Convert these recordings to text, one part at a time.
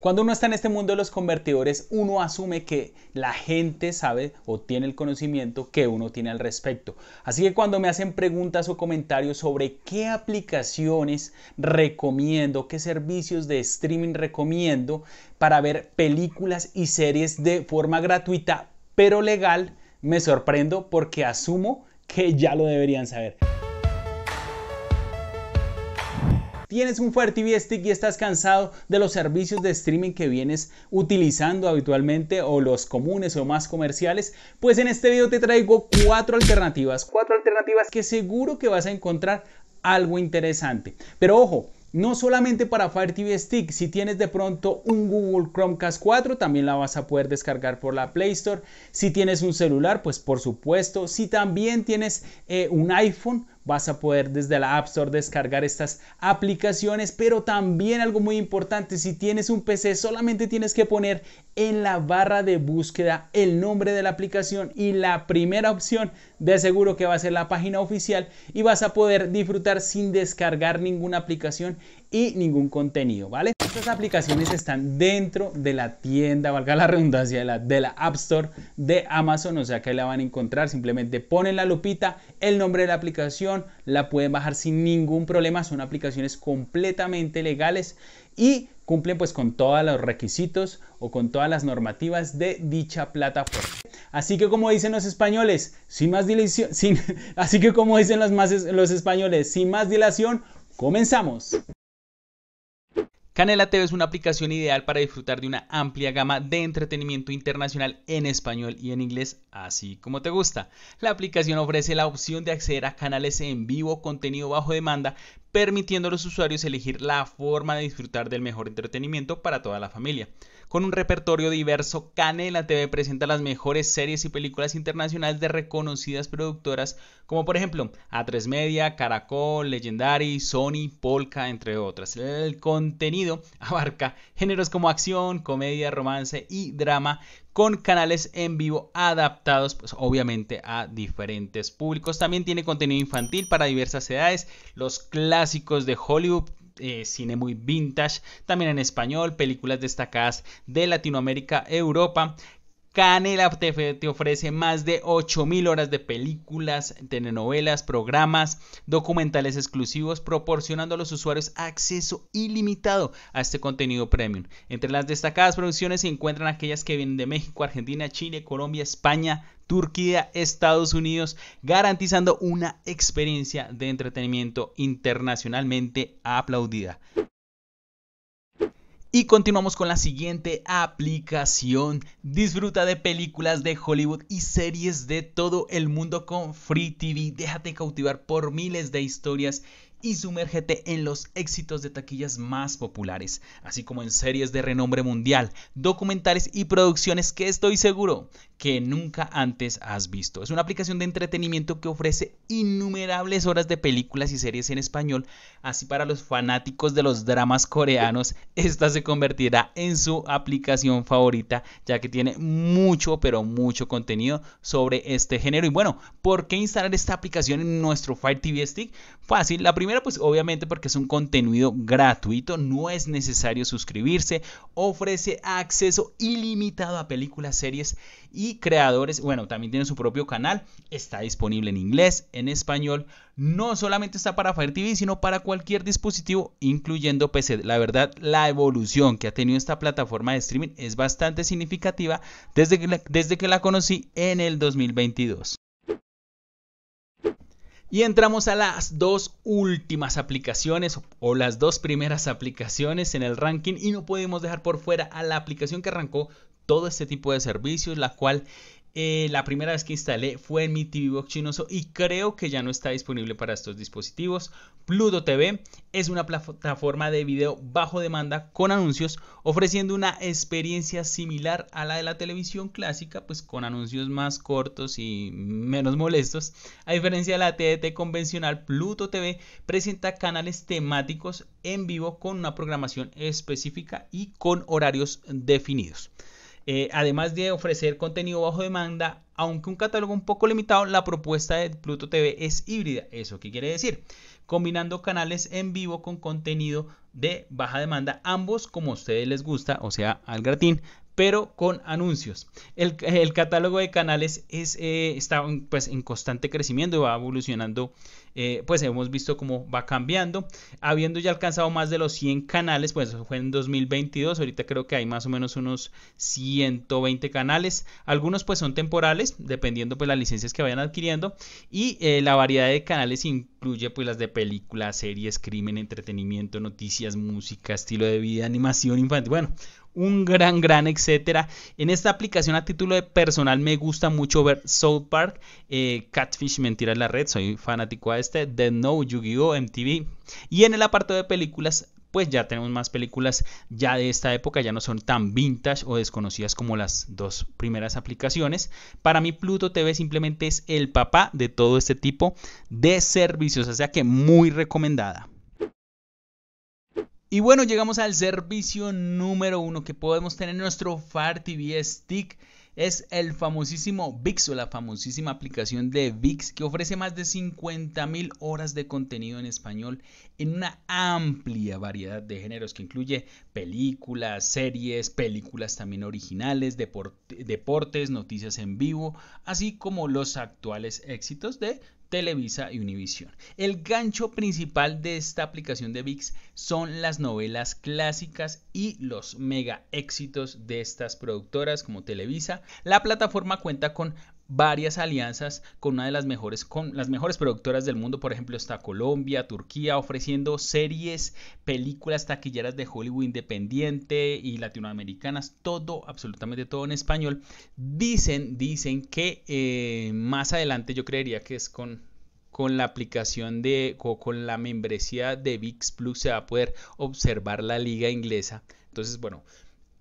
Cuando uno está en este mundo de los convertidores, uno asume que la gente sabe o tiene el conocimiento que uno tiene al respecto. Así que cuando me hacen preguntas o comentarios sobre qué aplicaciones recomiendo, qué servicios de streaming recomiendo para ver películas y series de forma gratuita pero legal, me sorprendo porque asumo que ya lo deberían saber. tienes un Fire TV Stick y estás cansado de los servicios de streaming que vienes utilizando habitualmente o los comunes o más comerciales, pues en este video te traigo cuatro alternativas, cuatro alternativas que seguro que vas a encontrar algo interesante. Pero ojo, no solamente para Fire TV Stick, si tienes de pronto un Google Chromecast 4, también la vas a poder descargar por la Play Store. Si tienes un celular, pues por supuesto. Si también tienes eh, un iPhone, vas a poder desde la App Store descargar estas aplicaciones, pero también algo muy importante, si tienes un PC solamente tienes que poner en la barra de búsqueda el nombre de la aplicación y la primera opción de seguro que va a ser la página oficial y vas a poder disfrutar sin descargar ninguna aplicación y ningún contenido, ¿vale? Estas aplicaciones están dentro de la tienda, valga la redundancia, de la, App Store de Amazon, o sea que la van a encontrar, simplemente ponen la lupita, el nombre de la aplicación, la pueden bajar sin ningún problema, son aplicaciones completamente legales y cumplen pues con todos los requisitos o con todas las normativas de dicha plataforma. Así que como dicen los españoles, sin más dilación, así que como dicen los españoles, sin más dilación, comenzamos. Canela TV es una aplicación ideal para disfrutar de una amplia gama de entretenimiento internacional en español y en inglés, así como te gusta. La aplicación ofrece la opción de acceder a canales en vivo, contenido bajo demanda, permitiendo a los usuarios elegir la forma de disfrutar del mejor entretenimiento para toda la familia. Con un repertorio diverso, Canela TV presenta las mejores series y películas internacionales de reconocidas productoras como por ejemplo A3 Media, Caracol, Legendary, Sony, Polka, entre otras. El contenido abarca géneros como acción, comedia, romance y drama con canales en vivo adaptados pues obviamente a diferentes públicos. También tiene contenido infantil para diversas edades, los clásicos de Hollywood, eh, cine muy vintage, también en español, películas destacadas de Latinoamérica, Europa, Canela te, te ofrece más de 8.000 horas de películas, telenovelas, programas, documentales exclusivos, proporcionando a los usuarios acceso ilimitado a este contenido premium. Entre las destacadas producciones se encuentran aquellas que vienen de México, Argentina, Chile, Colombia, España, Turquía, Estados Unidos, garantizando una experiencia de entretenimiento internacionalmente aplaudida. Y continuamos con la siguiente aplicación. Disfruta de películas de Hollywood y series de todo el mundo con Free TV. Déjate cautivar por miles de historias y sumérgete en los éxitos de taquillas más populares, así como en series de renombre mundial, documentales y producciones que estoy seguro que nunca antes has visto. Es una aplicación de entretenimiento que ofrece innumerables horas de películas y series en español, así para los fanáticos de los dramas coreanos, esta se convertirá en su aplicación favorita, ya que tiene mucho, pero mucho contenido sobre este género. Y bueno, ¿por qué instalar esta aplicación en nuestro Fire TV Stick? Fácil, la primera Primero, pues obviamente porque es un contenido gratuito, no es necesario suscribirse, ofrece acceso ilimitado a películas, series y creadores. Bueno, también tiene su propio canal, está disponible en inglés, en español, no solamente está para Fire TV, sino para cualquier dispositivo, incluyendo PC. La verdad, la evolución que ha tenido esta plataforma de streaming es bastante significativa desde que la, desde que la conocí en el 2022. Y entramos a las dos últimas aplicaciones o las dos primeras aplicaciones en el ranking y no podemos dejar por fuera a la aplicación que arrancó todo este tipo de servicios, la cual eh, la primera vez que instalé fue en mi TV Box chinoso y creo que ya no está disponible para estos dispositivos. Pluto TV es una plataforma de video bajo demanda con anuncios ofreciendo una experiencia similar a la de la televisión clásica, pues con anuncios más cortos y menos molestos. A diferencia de la TDT convencional, Pluto TV presenta canales temáticos en vivo con una programación específica y con horarios definidos. Eh, además de ofrecer contenido bajo demanda, aunque un catálogo un poco limitado, la propuesta de Pluto TV es híbrida. ¿Eso qué quiere decir? Combinando canales en vivo con contenido de baja demanda, ambos como a ustedes les gusta, o sea, al gratín, pero con anuncios. El, catálogo de canales eh, está pues, en constante crecimiento y va evolucionando eh, pues hemos visto cómo va cambiando. Habiendo ya alcanzado más de los 100 canales, pues eso fue en 2022, ahorita creo que hay más o menos unos 120 canales. Algunos pues son temporales, dependiendo pues las licencias que vayan adquiriendo. Y eh, la variedad de canales incluye pues las de películas, series, crimen, entretenimiento, noticias, música, estilo de vida, animación infantil. Bueno, un gran, gran, etcétera. En esta aplicación a título de personal me gusta mucho ver South Park, eh, Catfish, Mentira en la Red, soy fanático de este No Yu-Gi-Oh! MTV. Y en el apartado de películas, pues ya tenemos más películas ya de esta época, ya no son tan vintage o desconocidas como las dos primeras aplicaciones. Para mí Pluto TV simplemente es el papá de todo este tipo de servicios, o sea que muy recomendada. Y bueno, llegamos al servicio número uno que podemos tener en nuestro far TV Stick es el famosísimo VIX o la famosísima aplicación de VIX que ofrece más de 50.000 horas de contenido en español en una amplia variedad de géneros que incluye películas, series, películas también originales, deportes, noticias en vivo, así como los actuales éxitos de Televisa y Univision. El gancho principal de esta aplicación de VIX son las novelas clásicas y los mega éxitos de estas productoras como Televisa la plataforma cuenta con varias alianzas con una de las mejores, con las mejores productoras del mundo, por ejemplo está Colombia, Turquía, ofreciendo series, películas taquilleras de Hollywood independiente y latinoamericanas, todo, absolutamente todo en español. Dicen, dicen que eh, más adelante yo creería que es con con la aplicación de con la membresía de VIX Plus se va a poder observar la liga inglesa. Entonces, bueno,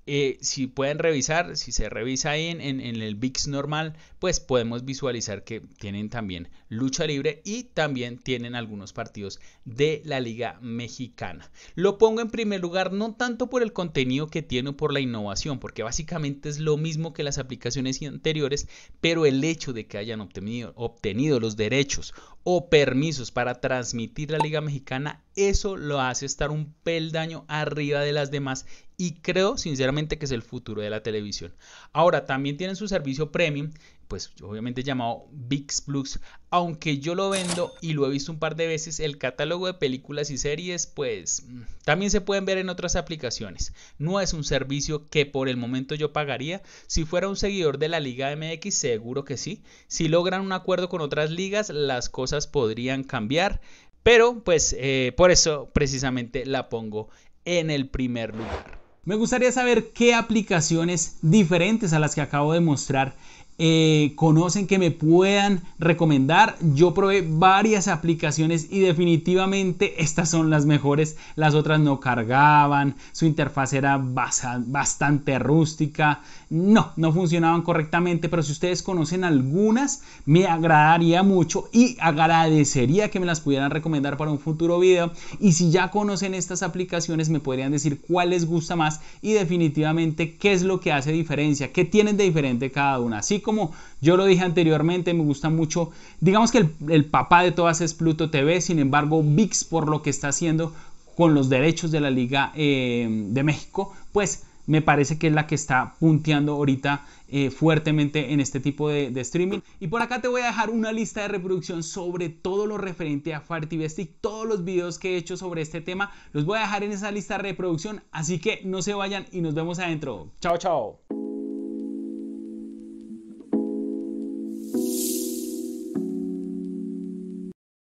eh, si pueden revisar, si se revisa ahí en, el VIX normal, pues podemos visualizar que tienen también lucha libre y también tienen algunos partidos de la Liga Mexicana. Lo pongo en primer lugar no tanto por el contenido que tiene o por la innovación, porque básicamente es lo mismo que las aplicaciones anteriores, pero el hecho de que hayan obtenido, obtenido los derechos o permisos para transmitir la Liga Mexicana eso lo hace estar un peldaño arriba de las demás y creo sinceramente que es el futuro de la televisión. Ahora, también tienen su servicio premium, pues obviamente llamado VIX Plus, aunque yo lo vendo y lo he visto un par de veces, el catálogo de películas y series, pues mm, también se pueden ver en otras aplicaciones. No es un servicio que por el momento yo pagaría. Si fuera un seguidor de la Liga MX, seguro que sí. Si logran un acuerdo con otras ligas, las cosas podrían cambiar. Pero pues eh, por eso precisamente la pongo en el primer lugar. Me gustaría saber qué aplicaciones diferentes a las que acabo de mostrar eh, conocen que me puedan recomendar. Yo probé varias aplicaciones y definitivamente estas son las mejores. Las otras no cargaban, su interfaz era bastante rústica. No, no funcionaban correctamente, pero si ustedes conocen algunas, me agradaría mucho y agradecería que me las pudieran recomendar para un futuro video. Y si ya conocen estas aplicaciones, me podrían decir cuál les gusta más y definitivamente qué es lo que hace diferencia, qué tienen de diferente cada una. Así como yo lo dije anteriormente, me gusta mucho, digamos que el, papá de todas es Pluto TV, sin embargo VIX por lo que está haciendo con los derechos de la Liga eh, de México, pues me parece que es la que está punteando ahorita eh, fuertemente en este tipo de, streaming. Y por acá te voy a dejar una lista de reproducción sobre todo lo referente a Fire TV todos los videos que he hecho sobre este tema, los voy a dejar en esa lista de reproducción, así que no se vayan y nos vemos adentro. Chao, chao.